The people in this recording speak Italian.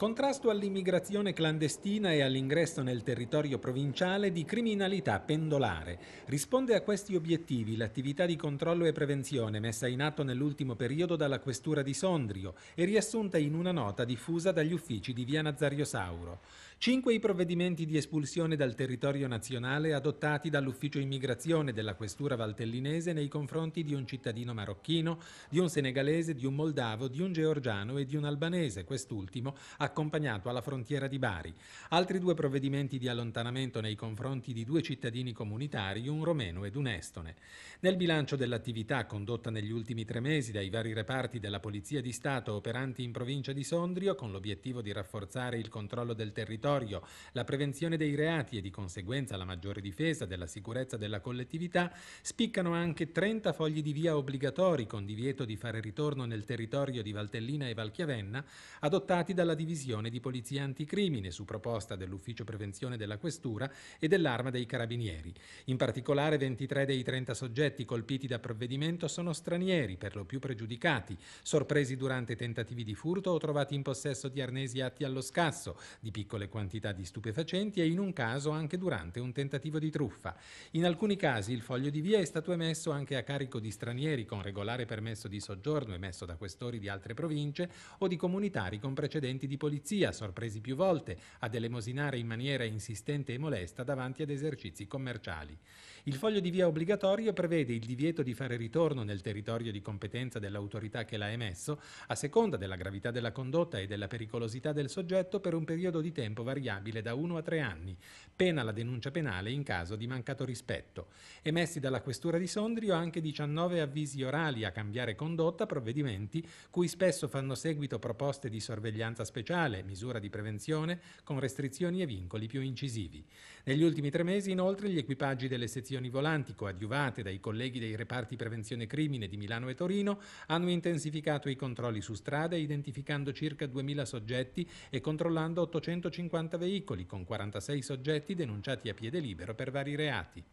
Contrasto all'immigrazione clandestina e all'ingresso nel territorio provinciale di criminalità pendolare. Risponde a questi obiettivi l'attività di controllo e prevenzione messa in atto nell'ultimo periodo dalla Questura di Sondrio e riassunta in una nota diffusa dagli uffici di via Nazario Sauro. Cinque i provvedimenti di espulsione dal territorio nazionale adottati dall'ufficio immigrazione della Questura valtellinese nei confronti di un cittadino marocchino, di un senegalese, di un moldavo, di un georgiano e di un albanese, quest'ultimo, a accompagnato alla frontiera di Bari, altri due provvedimenti di allontanamento nei confronti di due cittadini comunitari, un romeno ed un estone. Nel bilancio dell'attività condotta negli ultimi tre mesi dai vari reparti della Polizia di Stato operanti in provincia di Sondrio, con l'obiettivo di rafforzare il controllo del territorio, la prevenzione dei reati e di conseguenza la maggiore difesa della sicurezza della collettività, spiccano anche 30 fogli di via obbligatori con divieto di fare ritorno nel territorio di Valtellina e Valchiavenna, adottati dalla divisione divisione di polizia anticrimine su proposta dell'ufficio prevenzione della Questura e dell'arma dei carabinieri. In particolare 23 dei 30 soggetti colpiti da provvedimento sono stranieri, per lo più pregiudicati, sorpresi durante tentativi di furto o trovati in possesso di arnesi atti allo scasso, di piccole quantità di stupefacenti e in un caso anche durante un tentativo di truffa. In alcuni casi il foglio di via è stato emesso anche a carico di stranieri con regolare permesso di soggiorno emesso da questori di altre province o di comunitari con precedenti di polizia polizia, sorpresi più volte, ad elemosinare in maniera insistente e molesta davanti ad esercizi commerciali. Il foglio di via obbligatorio prevede il divieto di fare ritorno nel territorio di competenza dell'autorità che l'ha emesso, a seconda della gravità della condotta e della pericolosità del soggetto, per un periodo di tempo variabile da 1 a 3 anni, pena la denuncia penale in caso di mancato rispetto. Emessi dalla Questura di Sondrio anche 19 avvisi orali a cambiare condotta, provvedimenti cui spesso fanno seguito proposte di sorveglianza speciale sociale, misura di prevenzione, con restrizioni e vincoli più incisivi. Negli ultimi tre mesi, inoltre, gli equipaggi delle sezioni volanti, coadiuvate dai colleghi dei reparti prevenzione crimine di Milano e Torino, hanno intensificato i controlli su strada, identificando circa 2.000 soggetti e controllando 850 veicoli, con 46 soggetti denunciati a piede libero per vari reati.